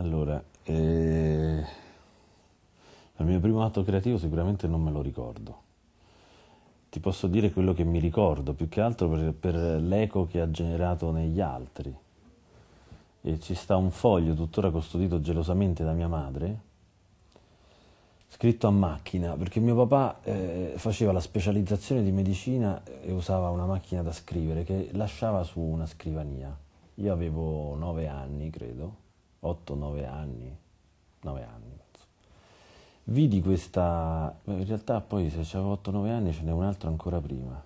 Allora, eh, il mio primo atto creativo sicuramente non me lo ricordo. Ti posso dire quello che mi ricordo, più che altro per, per l'eco che ha generato negli altri. E ci sta un foglio tuttora custodito gelosamente da mia madre, scritto a macchina, perché mio papà eh, faceva la specializzazione di medicina e usava una macchina da scrivere che lasciava su una scrivania. Io avevo nove anni, credo, 8-9 anni, 9 anni Vidi questa, in realtà poi se avevo 8-9 anni ce n'è un altro ancora prima.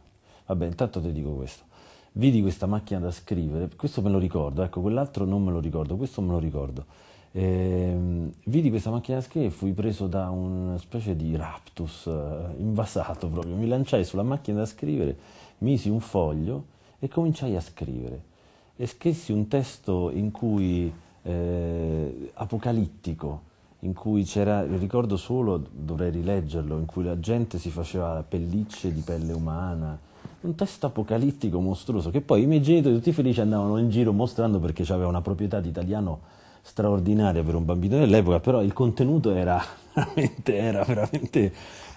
Vabbè, intanto ti dico questo. Vidi questa macchina da scrivere, questo me lo ricordo, ecco, quell'altro non me lo ricordo, questo me lo ricordo. E, ehm, vidi questa macchina da scrivere e fui preso da una specie di raptus, eh, invasato proprio. Mi lanciai sulla macchina da scrivere, misi un foglio e cominciai a scrivere. E scrissi un testo in cui eh, apocalittico, in cui c'era, ricordo solo, dovrei rileggerlo, in cui la gente si faceva pellicce di pelle umana, un testo apocalittico mostruoso, che poi i miei genitori tutti felici andavano in giro mostrando perché aveva una proprietà di italiano straordinaria per un bambino dell'epoca, però il contenuto era veramente, era veramente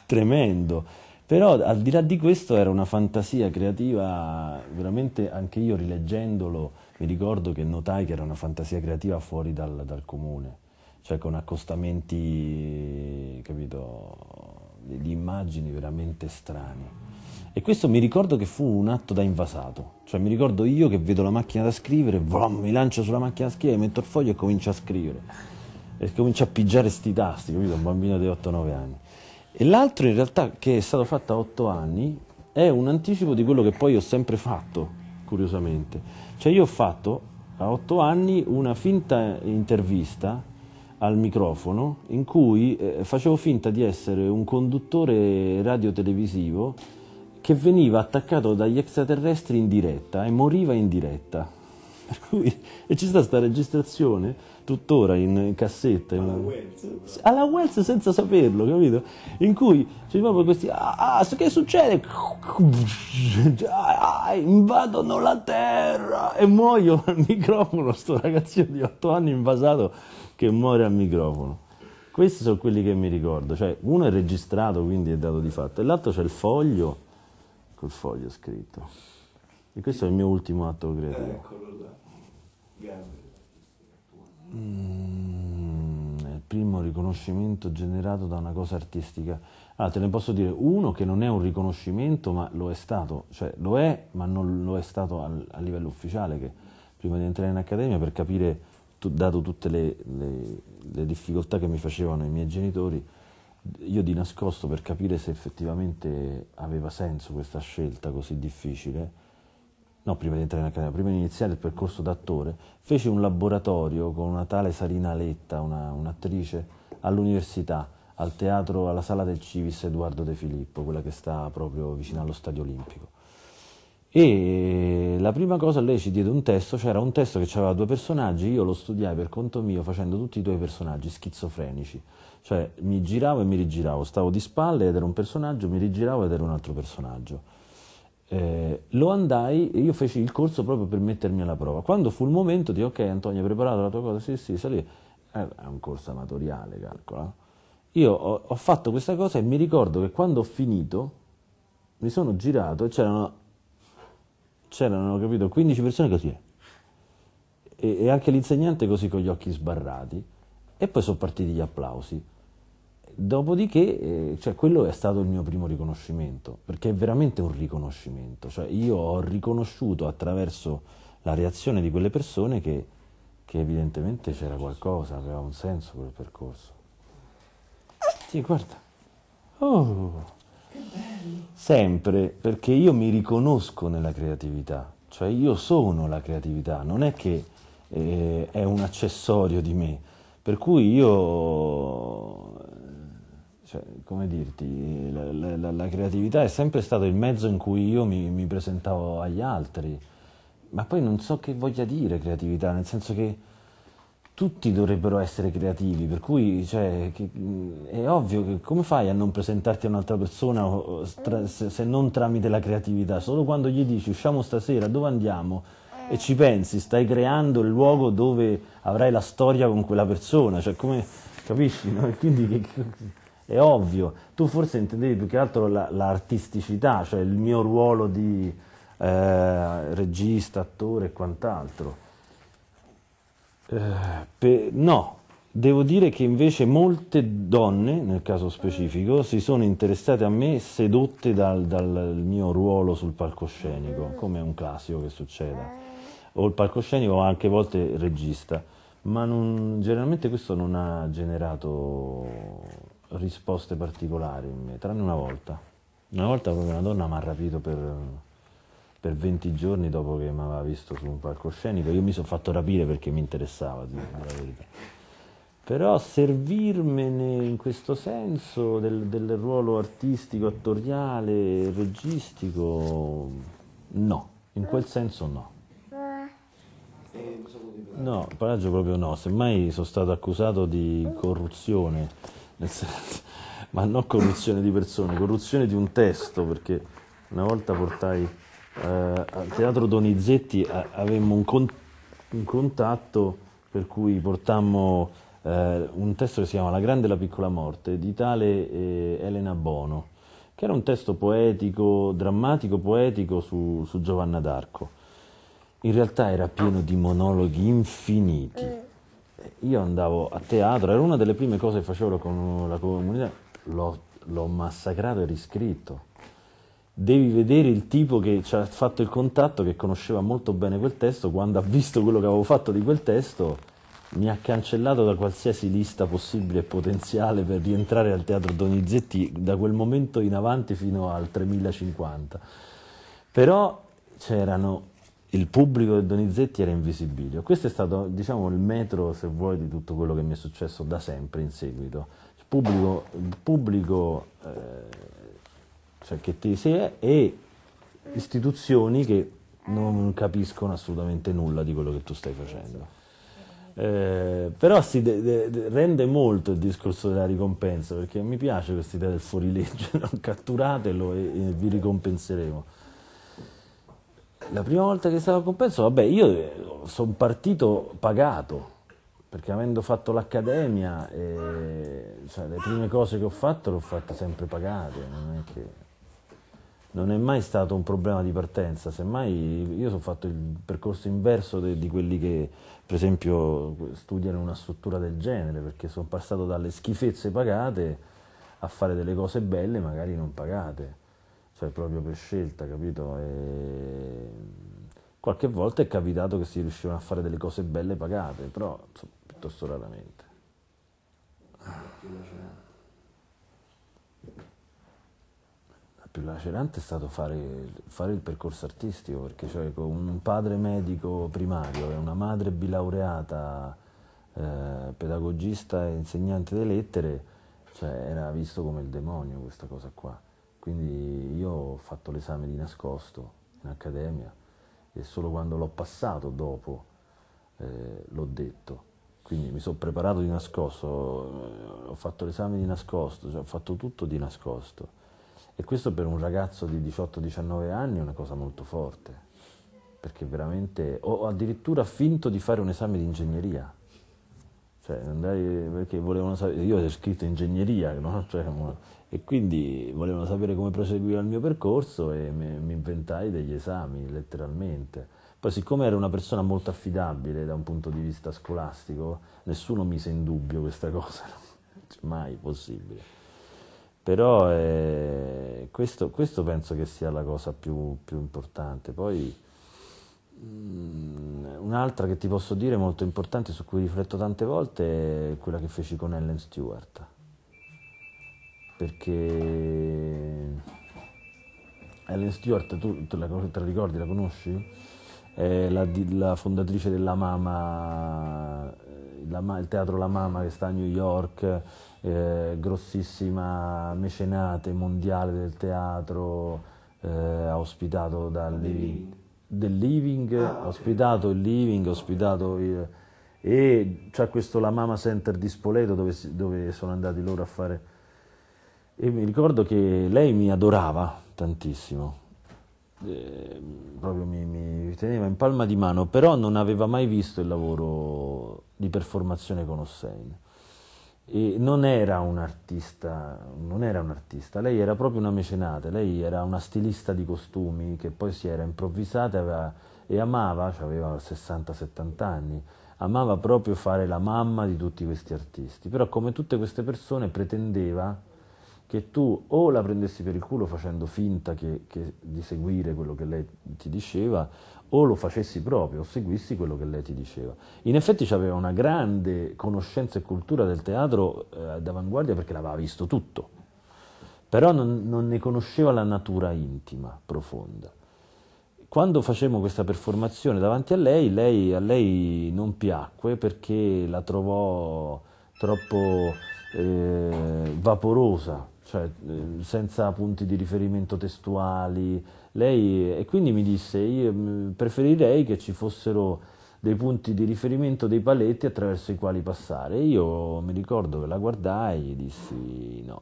tremendo. Però al di là di questo era una fantasia creativa, veramente anche io rileggendolo mi ricordo che notai che era una fantasia creativa fuori dal, dal comune, cioè con accostamenti, capito, di immagini veramente strane. E questo mi ricordo che fu un atto da invasato, cioè mi ricordo io che vedo la macchina da scrivere, vroom, mi lancio sulla macchina da scrivere, metto il foglio e comincio a scrivere. E comincio a pigiare sti tasti, capito? Un bambino di 8-9 anni. E l'altro in realtà che è stato fatto a 8 anni è un anticipo di quello che poi ho sempre fatto, curiosamente cioè io ho fatto a otto anni una finta intervista al microfono in cui eh, facevo finta di essere un conduttore radiotelevisivo che veniva attaccato dagli extraterrestri in diretta e moriva in diretta. Per cui, e ci sta sta registrazione tuttora in, in cassetta. Alla, in, Wells. alla Wells senza saperlo, capito? In cui ci proprio questi, ah, ah, che succede? Ah, ah, invadono la terra e muoio al microfono, sto ragazzino di 8 anni invasato che muore al microfono. Questi sono quelli che mi ricordo, cioè uno è registrato quindi è dato di fatto e l'altro c'è il foglio, col foglio scritto. E questo è il mio ultimo atto creativo. Eccolo là. Gabriel. Mm, il primo riconoscimento generato da una cosa artistica. Allora, ah, te ne posso dire uno che non è un riconoscimento, ma lo è stato, cioè lo è, ma non lo è stato al, a livello ufficiale, che prima di entrare in accademia per capire, tu, dato tutte le, le, le difficoltà che mi facevano i miei genitori, io di nascosto per capire se effettivamente aveva senso questa scelta così difficile no, prima di entrare in accademia, prima di iniziare il percorso d'attore, feci un laboratorio con una tale Sarina Letta, una, un'attrice, all'università, al teatro, alla sala del Civis Edoardo De Filippo, quella che sta proprio vicino allo Stadio Olimpico. E la prima cosa lei ci diede un testo, c'era un testo che aveva due personaggi, io lo studiai per conto mio facendo tutti i tuoi personaggi schizofrenici, cioè mi giravo e mi rigiravo, stavo di spalle ed era un personaggio, mi rigiravo ed era un altro personaggio eh, lo andai e io feci il corso proprio per mettermi alla prova. Quando fu il momento di ok Antonio hai preparato la tua cosa? Sì, sì, salì. Era eh, un corso amatoriale, calcola. Io ho, ho, fatto questa cosa e mi ricordo che quando ho finito mi sono girato e c'erano, c'erano capito, 15 persone così. E, e anche l'insegnante così con gli occhi sbarrati. E poi sono partiti gli applausi dopodiché, eh, cioè, quello è stato il mio primo riconoscimento, perché è veramente un riconoscimento. Cioè, io ho riconosciuto attraverso la reazione di quelle persone che, che evidentemente c'era qualcosa, aveva un senso quel percorso. Sì, guarda. Oh. Sempre, perché io mi riconosco nella creatività, cioè io sono la creatività, non è che eh, è un accessorio di me. Per cui io cioè, come dirti, la, la, la, creatività è sempre stato il mezzo in cui io mi, mi, presentavo agli altri, ma poi non so che voglia dire creatività, nel senso che tutti dovrebbero essere creativi, per cui cioè, che, mm, è ovvio che come fai a non presentarti a un'altra persona se non tramite la creatività? Solo quando gli dici usciamo stasera, dove andiamo? E ci pensi, stai creando il luogo dove avrai la storia con quella persona, cioè come, capisci? No? E quindi che, è ovvio. Tu forse intendevi più che altro l'artisticità, cioè il mio ruolo di eh, regista, attore e quant'altro. Eh, no, devo dire che invece molte donne, nel caso specifico, si sono interessate a me sedotte dal, dal mio ruolo sul palcoscenico, come è un classico che succede. O il palcoscenico o anche a volte regista. Ma non, generalmente questo non ha generato risposte particolari in me, tranne una volta. Una volta proprio una donna mi ha rapito per, per 20 giorni dopo che mi aveva visto su un palcoscenico. Io mi sono fatto rapire perché mi interessava, la verità. Però servirmene in questo senso del, del ruolo artistico, attoriale, registico, no, in quel senso no. Eh, no, paraggio proprio no, semmai sono stato accusato di corruzione senso, ma non corruzione di persone, corruzione di un testo, perché una volta portai eh, al teatro Donizetti, a, avemmo un, con, un, contatto per cui portammo eh, un testo che si chiama La grande e la piccola morte di tale eh, Elena Bono, che era un testo poetico, drammatico, poetico su, su Giovanna d'Arco. In realtà era pieno di monologhi infiniti eh. Eh, io andavo a teatro, era una delle prime cose che facevo con la comunità, l'ho, l'ho massacrato e riscritto. Devi vedere il tipo che ci ha fatto il contatto, che conosceva molto bene quel testo, quando ha visto quello che avevo fatto di quel testo, mi ha cancellato da qualsiasi lista possibile e potenziale per rientrare al teatro Donizetti da quel momento in avanti fino al 3050. Però c'erano il pubblico del Donizetti era invisibilio. Questo è stato diciamo, il metro, se vuoi, di tutto quello che mi è successo da sempre in seguito. Il pubblico, il pubblico eh, cioè che ti si è e istituzioni che non capiscono assolutamente nulla di quello che tu stai facendo. Eh, però si de- de- rende molto il discorso della ricompensa perché mi piace questa idea del fuorilegge, catturatelo e, e vi ricompenseremo. La prima volta che stavo a compenso, vabbè, io eh, sono partito pagato, perché avendo fatto l'accademia, eh, cioè, le prime cose che ho fatto le ho fatte sempre pagate, non è, che, non è mai stato un problema di partenza, semmai io sono fatto il percorso inverso de, di quelli che per esempio studiano una struttura del genere, perché sono passato dalle schifezze pagate a fare delle cose belle magari non pagate cioè proprio per scelta, capito? E qualche volta è capitato che si riuscivano a fare delle cose belle pagate, però insomma, piuttosto raramente. La più lacerante è stato fare, fare il percorso artistico, perché cioè con un padre medico primario e una madre bilaureata eh, pedagogista e insegnante di lettere, cioè era visto come il demonio questa cosa qua quindi io ho fatto l'esame di nascosto in accademia e solo quando l'ho passato dopo eh, l'ho detto. Quindi mi sono preparato di nascosto, eh, ho fatto l'esame di nascosto, cioè ho fatto tutto di nascosto. E questo per un ragazzo di 18-19 anni è una cosa molto forte, perché veramente, ho addirittura finto di fare un esame di ingegneria, cioè, andai, perché volevano sapere, io ho scritto ingegneria, no? cioè, e quindi volevano sapere come proseguiva il mio percorso e mi, inventai degli esami, letteralmente. Poi, siccome ero una persona molto affidabile da un punto di vista scolastico, nessuno mise in dubbio questa cosa, cioè, mai possibile. Però eh, questo, questo, penso che sia la cosa più, più importante. Poi, Mm, un'altra che ti posso dire molto importante, su cui rifletto tante volte, è quella che feci con Ellen Stewart. Perché Ellen Stewart, tu te la, te la ricordi, la conosci? È la, la fondatrice della Mama, eh, la, il teatro La Mama che sta a New York, eh, grossissima mecenate mondiale del teatro, eh, ha ospitato da David del living, ah, ho ospitato il living, ospitato il, e c'è questo La Mama Center di Spoleto dove, dove sono andati loro a fare e mi ricordo che lei mi adorava tantissimo, eh, proprio mi, mi, teneva in palma di mano, però non aveva mai visto il lavoro di performazione con Hossein. E non era un artista, non era un artista, lei era proprio una mecenate, lei era una stilista di costumi che poi si era improvvisata aveva, e amava, cioè aveva 60-70 anni, amava proprio fare la mamma di tutti questi artisti, però come tutte queste persone pretendeva che tu o la prendessi per il culo facendo finta che, che di seguire quello che lei ti diceva, o lo facessi proprio, o seguissi quello che lei ti diceva. In effetti aveva una grande conoscenza e cultura del teatro eh, d'avanguardia perché l'aveva visto tutto, però non, non ne conosceva la natura intima, profonda quando facemmo questa performazione davanti a lei, lei, a lei non piacque perché la trovò troppo eh, vaporosa, cioè ehm, senza punti di riferimento testuali. Lei, e quindi mi disse, io mm, preferirei che ci fossero dei punti di riferimento, dei paletti attraverso i quali passare. Io mi ricordo che la guardai e dissi no,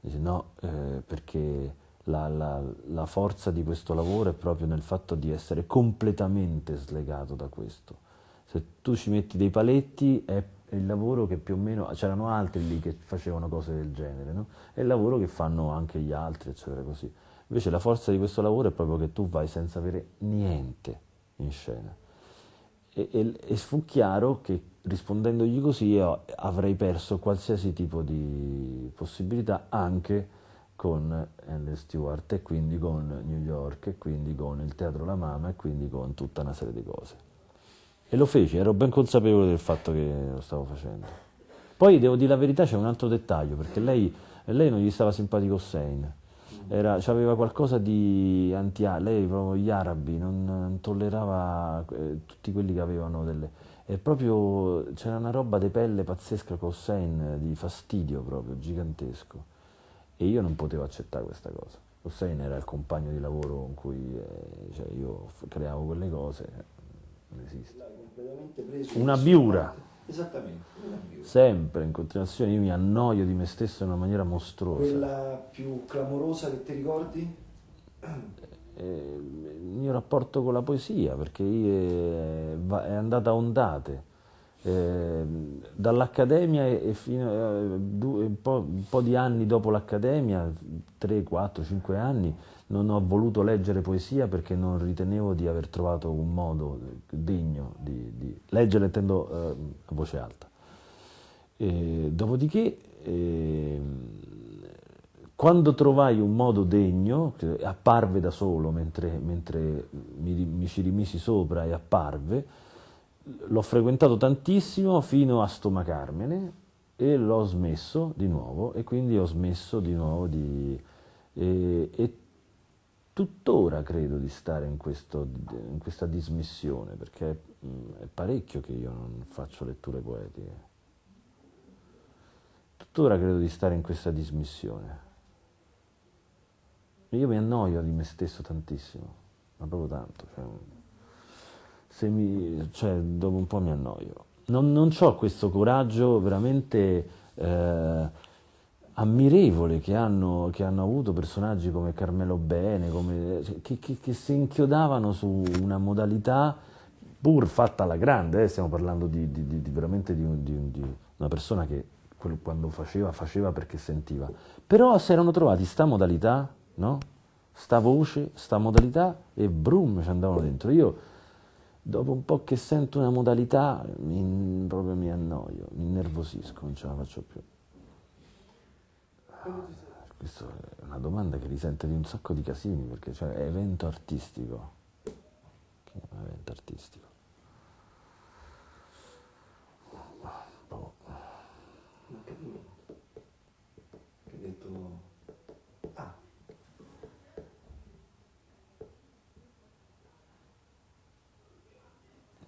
dissi no eh, perché la, la, la forza di questo lavoro è proprio nel fatto di essere completamente slegato da questo. Se tu ci metti dei paletti è il lavoro che più o meno, c'erano altri lì che facevano cose del genere, no? è il lavoro che fanno anche gli altri, eccetera, così. Invece la forza di questo lavoro è proprio che tu vai senza avere niente in scena. E, e, e fu chiaro che rispondendogli così io avrei perso qualsiasi tipo di possibilità anche con Henry Stewart e quindi con New York e quindi con il Teatro La Mama e quindi con tutta una serie di cose. E lo feci, ero ben consapevole del fatto che lo stavo facendo. Poi devo dire la verità, c'è un altro dettaglio, perché lei, lei non gli stava simpatico Hussein. Era, aveva qualcosa di anti lei proprio gli arabi non, non tollerava eh, tutti quelli che avevano delle e proprio c'era una roba di pelle pazzesca con Hussein di fastidio proprio gigantesco e io non potevo accettare questa cosa Hussein era il compagno di lavoro con cui eh, cioè io creavo quelle cose non esiste completamente preso. Una biura. Esattamente, una biura. Sempre, in continuazione, io mi annoio di me stesso in una maniera mostruosa. Quella più clamorosa che ti ricordi? Eh, il mio rapporto con la poesia, perché eh, è andata a ondate. Eh, dall'accademia e fino a eh, un po', un po' di anni dopo l'accademia, 3, 4, 5 anni, non ho voluto leggere poesia perché non ritenevo di aver trovato un modo degno di, di leggere, intendo eh, a voce alta. E, dopodiché, eh, quando trovai un modo degno, apparve da solo mentre, mentre mi, mi ci rimisi sopra e apparve, l'ho frequentato tantissimo fino a stomacarmene e l'ho smesso di nuovo e quindi ho smesso di nuovo di... E, e tuttora credo di stare in, questo, in questa dismissione, perché mm, è, parecchio che io non faccio letture poetiche. Tuttora credo di stare in questa dismissione. Io mi annoio di me stesso tantissimo, ma proprio tanto. Cioè, mm, mi, cioè, dopo un po' mi annoio. Non, non ho questo coraggio veramente... Eh, ammirevole che hanno, che hanno, avuto personaggi come Carmelo Bene, come, cioè, che, che, che, si inchiodavano su una modalità pur fatta alla grande, eh, stiamo parlando di, di, di veramente di, di, una persona che quando faceva, faceva perché sentiva, però si erano trovati sta modalità, no? sta voce, sta modalità e brum ci andavano dentro. Io dopo un po' che sento una modalità mi, proprio mi annoio, mi innervosisco, non ce la faccio più. Questa è una domanda che risente di un sacco di casini, perché cioè è evento artistico. Che è un evento artistico? Boh. Ma che Che hai detto... Ah.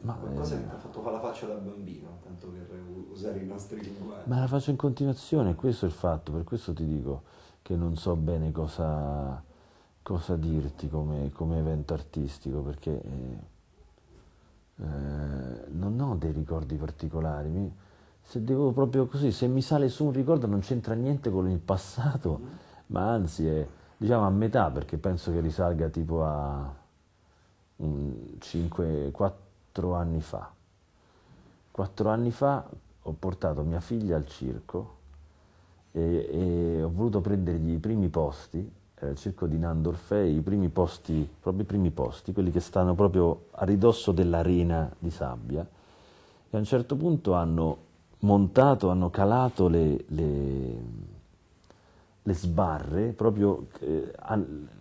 Ma... Qualcosa eh... che ti ha fatto fare la faccia da bambino tanto per usare i nostri linguaggi. Ma la faccio in continuazione, questo è il fatto, per questo ti dico che non so bene cosa, cosa dirti come, come, evento artistico, perché eh, eh, non ho dei ricordi particolari. Mi, se devo proprio così, se mi sale su un ricordo non c'entra niente con il passato, mm. ma anzi è diciamo a metà perché penso che risalga tipo a 5-4 anni fa. Quattro anni fa ho portato mia figlia al circo e, e ho voluto prendergli i primi posti eh, al circo di Nando i primi posti, proprio i primi posti, quelli che stanno proprio a ridosso dell'arena di sabbia, e a un certo punto hanno montato, hanno calato le, le, le sbarre, proprio eh,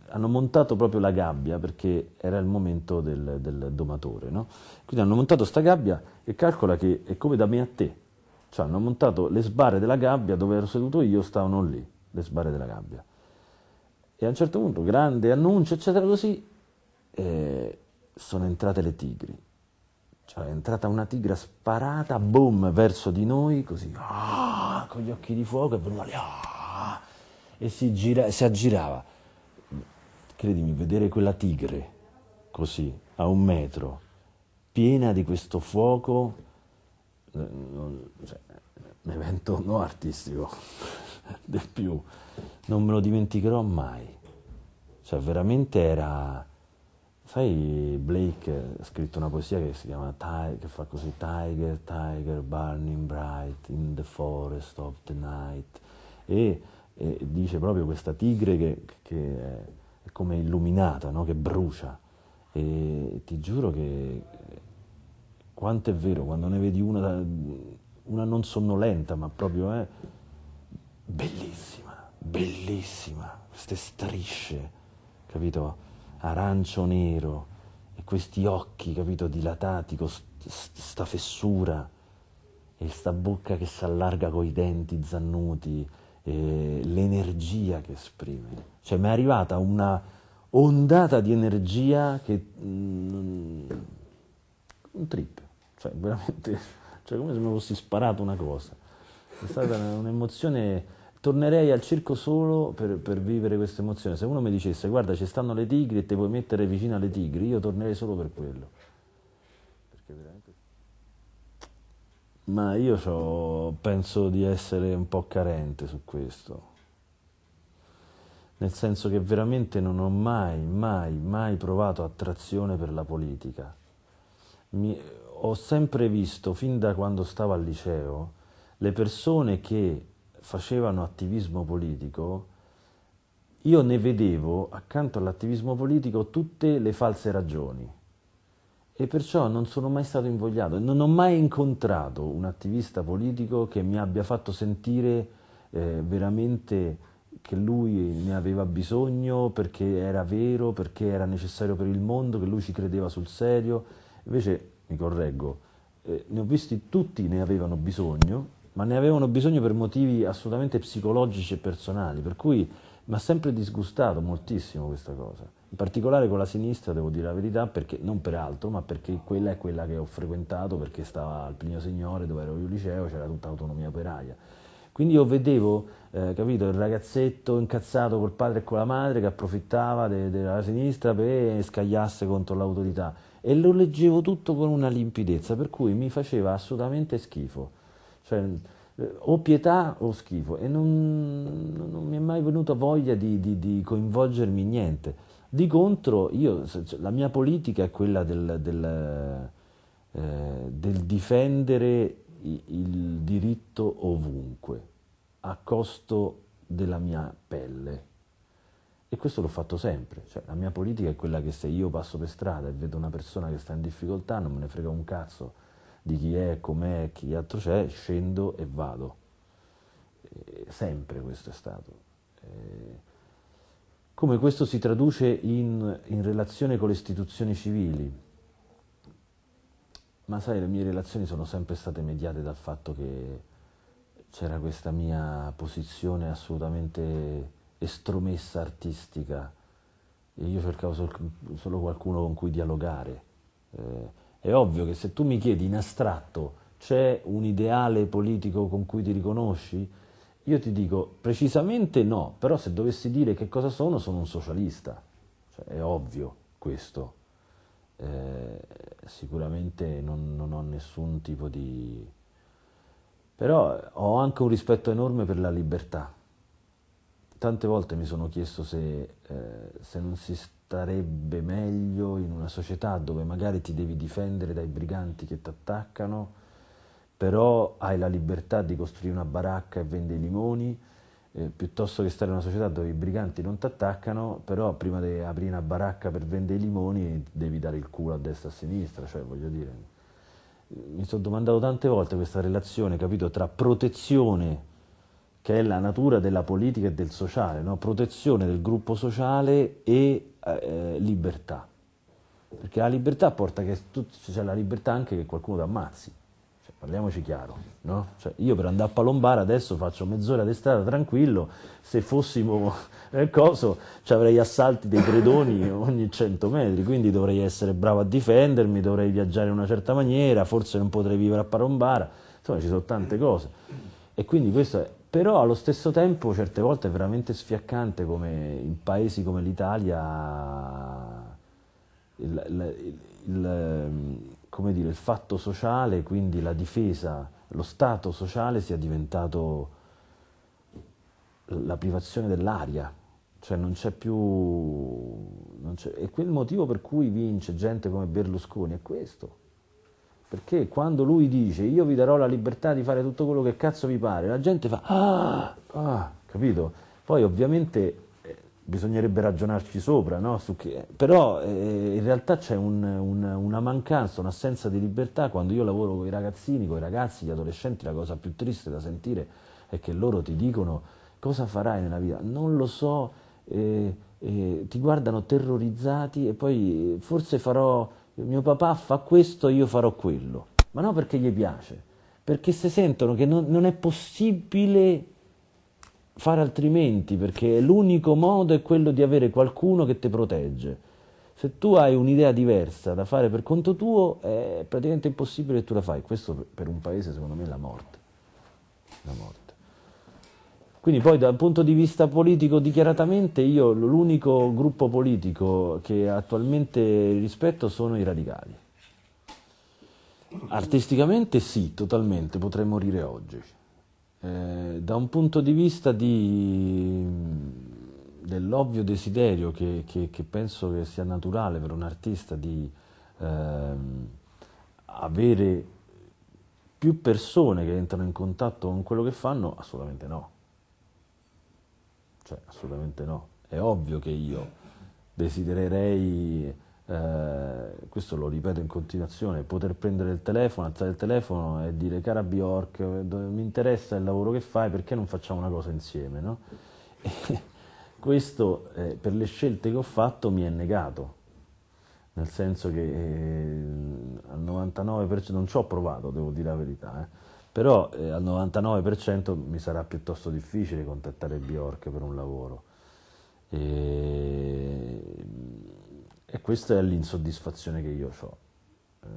hanno montato proprio la gabbia perché era il momento del, del domatore, no? Quindi hanno montato sta gabbia e calcola che è come da me a te, cioè hanno montato le sbarre della gabbia dove ero seduto io, stavano lì, le sbarre della gabbia. E a un certo punto, grande annuncio, eccetera, così, eh, sono entrate le tigri. Cioè è entrata una tigra sparata, boom, verso di noi, così, ah, con gli occhi di fuoco e venuta ah, e si, gira, si aggirava. Credimi, vedere quella tigre così, a un metro, piena di questo fuoco, eh, non, cioè, un evento no artistico, del più, non me lo dimenticherò mai. Cioè, veramente era... Sai, Blake ha scritto una poesia che si chiama che fa così Tiger, Tiger, burning bright in the forest of the night e, e dice proprio questa tigre che, che è come illuminata, no? che brucia. E ti giuro che quanto è vero, quando ne vedi una, una non sonnolenta, ma proprio è eh, bellissima, bellissima, queste strisce, capito? Arancio-nero e questi occhi, capito, dilatati con sta fessura e sta bocca che si allarga con i denti zannuti eh, l'energia che esprime. Cioè mi è arrivata una ondata di energia che... Mm, un trip, cioè veramente, cioè come se mi fossi sparato una cosa. È stata un'emozione tornerei al circo solo per, per, vivere questa emozione. Se uno mi dicesse guarda ci stanno le tigri e ti puoi mettere vicino alle tigri, io tornerei solo per quello. Perché veramente ma io so, penso di essere un po' carente su questo. Nel senso che veramente non ho mai, mai, mai provato attrazione per la politica. Mi, ho sempre visto, fin da quando stavo al liceo, le persone che facevano attivismo politico, io ne vedevo accanto all'attivismo politico tutte le false ragioni e perciò non sono mai stato invogliato, non ho mai incontrato un attivista politico che mi abbia fatto sentire eh, veramente che lui ne aveva bisogno perché era vero, perché era necessario per il mondo, che lui ci credeva sul serio. Invece, mi correggo, eh, ne ho visti tutti ne avevano bisogno, ma ne avevano bisogno per motivi assolutamente psicologici e personali, per cui mi ha sempre disgustato moltissimo questa cosa in particolare con la sinistra devo dire la verità perché non per altro ma perché quella è quella che ho frequentato perché stava al Plinio Signore dove ero io liceo c'era tutta autonomia operaia quindi io vedevo eh, capito il ragazzetto incazzato col padre e con la madre che approfittava de- della sinistra per scagliasse contro l'autorità e lo leggevo tutto con una limpidezza per cui mi faceva assolutamente schifo cioè, eh, o pietà o schifo e non, non, mi è mai venuta voglia di, di, di coinvolgermi in niente. Di contro, io, la mia politica è quella del, del, eh, del difendere il, diritto ovunque, a costo della mia pelle. E questo l'ho fatto sempre, cioè, la mia politica è quella che se io passo per strada e vedo una persona che sta in difficoltà, non me ne frega un cazzo di chi è, com'è, chi altro c'è, scendo e vado. E sempre questo è stato. E eh, come questo si traduce in, in relazione con le istituzioni civili. Ma sai, le mie relazioni sono sempre state mediate dal fatto che c'era questa mia posizione assolutamente estromessa artistica e io cercavo sol- solo qualcuno con cui dialogare. Eh, è ovvio che se tu mi chiedi in astratto c'è un ideale politico con cui ti riconosci, io ti dico precisamente no, però se dovessi dire che cosa sono, sono un socialista. Cioè, è ovvio questo. Eh, sicuramente non, non, ho nessun tipo di... però ho anche un rispetto enorme per la libertà. Tante volte mi sono chiesto se, eh, se non si starebbe meglio in una società dove magari ti devi difendere dai briganti che ti attaccano però hai la libertà di costruire una baracca e vendere i limoni, eh, piuttosto che stare in una società dove i briganti non ti attaccano, però prima di aprire una baracca per vendere i limoni devi dare il culo a destra e a sinistra, cioè voglio dire... Mi sono domandato tante volte questa relazione, capito, tra protezione che è la natura della politica e del sociale, no? protezione del gruppo sociale e eh, libertà. Perché la libertà porta che tu, c'è la libertà anche che qualcuno ti ammazzi. Parliamoci chiaro, no? cioè, io per andare a Palombara adesso faccio mezz'ora di strada tranquillo, se fossimo nel coso ci avrei assalti dei predoni ogni 100 metri, quindi dovrei essere bravo a difendermi, dovrei viaggiare in una certa maniera, forse non potrei vivere a Palombara, insomma ci sono tante cose. E quindi questo è, però allo stesso tempo certe volte è veramente sfiaccante come in paesi come l'Italia il, il, il, come dire, il fatto sociale, quindi la difesa, lo stato sociale sia diventato la privazione dell'aria, cioè non c'è più... Non c'è, e quel motivo per cui vince gente come Berlusconi è questo. Perché quando lui dice io vi darò la libertà di fare tutto quello che cazzo vi pare, la gente fa ah, ah capito? Poi ovviamente bisognerebbe ragionarci sopra, no? che, però eh, in realtà c'è un, un, una mancanza, un'assenza di libertà, quando io lavoro con i ragazzini, con i ragazzi, gli adolescenti, la cosa più triste da sentire è che loro ti dicono cosa farai nella vita, non lo so, eh, eh, ti guardano terrorizzati e poi eh, forse farò, mio papà fa questo, io farò quello, ma no perché gli piace, perché se sentono che non, non è possibile fare altrimenti perché l'unico modo è quello di avere qualcuno che ti protegge. Se tu hai un'idea diversa da fare per conto tuo è praticamente impossibile che tu la fai. Questo per un paese secondo me è la morte. La morte. Quindi poi dal punto di vista politico dichiaratamente io l'unico gruppo politico che attualmente rispetto sono i radicali. Artisticamente sì, totalmente, potrei morire oggi. Eh, da un punto di vista di, dell'ovvio desiderio che, che, che, penso che sia naturale per un artista di eh, avere più persone che entrano in contatto con quello che fanno, assolutamente no. Cioè, assolutamente no. È ovvio che io desidererei eh, questo lo ripeto in continuazione, poter prendere il telefono, alzare il telefono e dire cara Bjork, mi interessa il lavoro che fai, perché non facciamo una cosa insieme? No? questo eh, per le scelte che ho fatto mi è negato, nel senso che eh, al 99% non ci ho provato, devo dire la verità, eh. però eh, al 99% mi sarà piuttosto difficile contattare Bjork per un lavoro. E cioè, questa è l'insoddisfazione che io ho. Eh,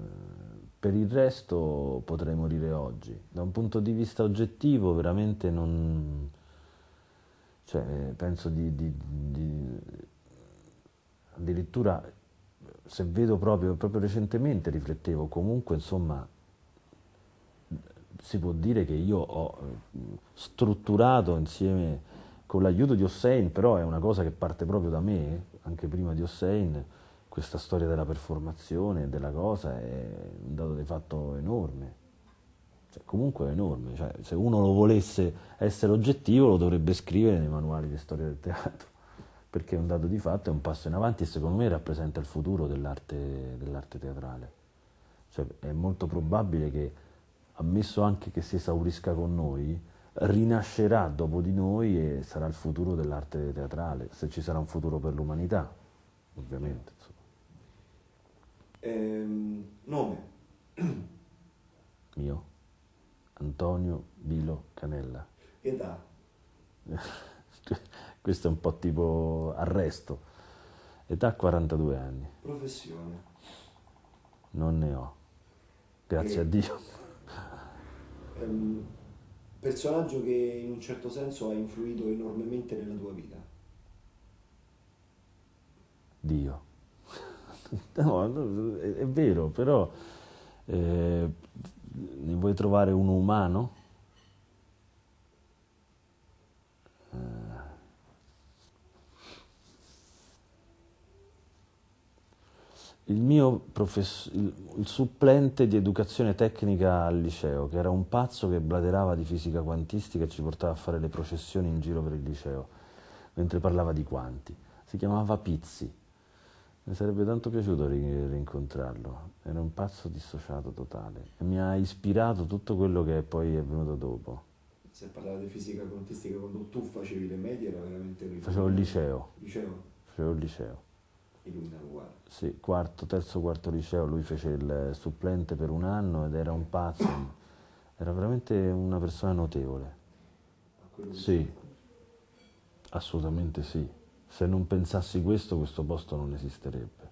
per il resto potrei morire oggi. Da un punto di vista oggettivo veramente non... Cioè, penso di, di, di... addirittura se vedo proprio, proprio recentemente riflettevo, comunque insomma si può dire che io ho eh, strutturato insieme con l'aiuto di Hossein, però è una cosa che parte proprio da me, anche prima di Hossein, questa storia della performazione e della cosa è un dato di fatto enorme. Cioè, comunque è enorme, cioè, se uno lo volesse essere oggettivo lo dovrebbe scrivere nei manuali di storia del teatro, perché è un dato di fatto, è un passo in avanti e secondo me rappresenta il futuro dell'arte, dell'arte teatrale. Cioè, è molto probabile che, ammesso anche che si esaurisca con noi, rinascerà dopo di noi e sarà il futuro dell'arte teatrale, se ci sarà un futuro per l'umanità, ovviamente. Ehm, nome. Mio. Antonio Bilo Canella. Età. Questo è un po' tipo arresto. Età 42 anni. Professione. Non ne ho. Grazie e... a Dio. Ehm, personaggio che in un certo senso ha influito enormemente nella tua vita. Dio. no, no è, è, vero, però eh, ne vuoi trovare uno umano? Eh. Il mio profess- il supplente di educazione tecnica al liceo, che era un pazzo che bladerava di fisica quantistica e ci portava a fare le processioni in giro per il liceo, mentre parlava di quanti. Si chiamava Pizzi. Mi sarebbe tanto piaciuto rincontrarlo, era un pazzo dissociato totale mi ha ispirato tutto quello che poi è venuto dopo. Se parlava di fisica quantistica quando tu facevi le medie era veramente un Facevo il liceo. liceo. Facevo il liceo. E lui era uguale. Sì, quarto, terzo, quarto liceo, lui fece il supplente per un anno ed era un pazzo, era veramente una persona notevole. A quello Sì, assolutamente sì. Se non pensassi questo, questo posto non esisterebbe.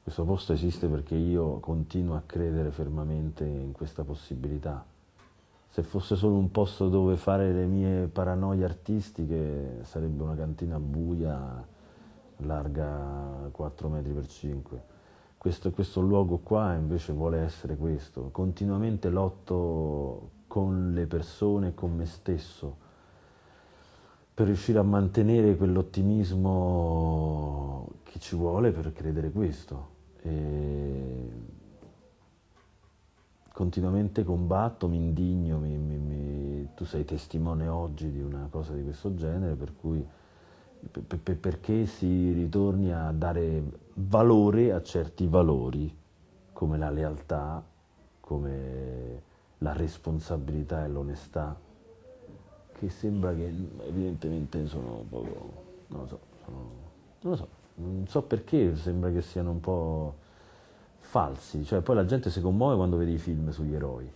Questo posto esiste perché io continuo a credere fermamente in questa possibilità. Se fosse solo un posto dove fare le mie paranoie artistiche, sarebbe una cantina buia larga 4 metri per 5. Questo, questo luogo qua invece vuole essere questo. Continuamente lotto con le persone, con me stesso per riuscire a mantenere quell'ottimismo che ci vuole per credere questo. E continuamente combatto, mi indigno, mi, mi, mi... tu sei testimone oggi di una cosa di questo genere, per cui per, per, perché si ritorni a dare valore a certi valori, come la lealtà, come la responsabilità e l'onestà che sembra che evidentemente sono poco, non lo so, sono, non lo so, non so perché sembra che siano un po' falsi, cioè poi la gente si commuove quando vede i film sugli eroi,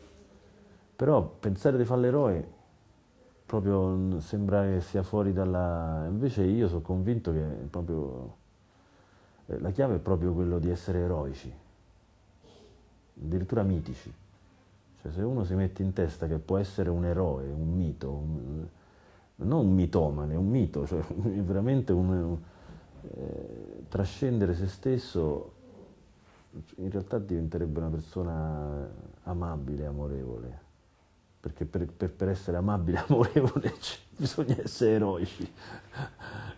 però pensare di fare l'eroe proprio sembra che sia fuori dalla... invece io sono convinto che proprio eh, la chiave è proprio quello di essere eroici, addirittura mitici. Cioè, se uno si mette in testa che può essere un eroe, un mito, un, non un mitomane, un mito, cioè veramente un, un, eh, trascendere se stesso, in realtà diventerebbe una persona amabile, amorevole. Perché per, per, per essere amabile, amorevole, cioè, bisogna essere eroici.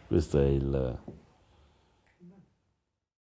Questo è il...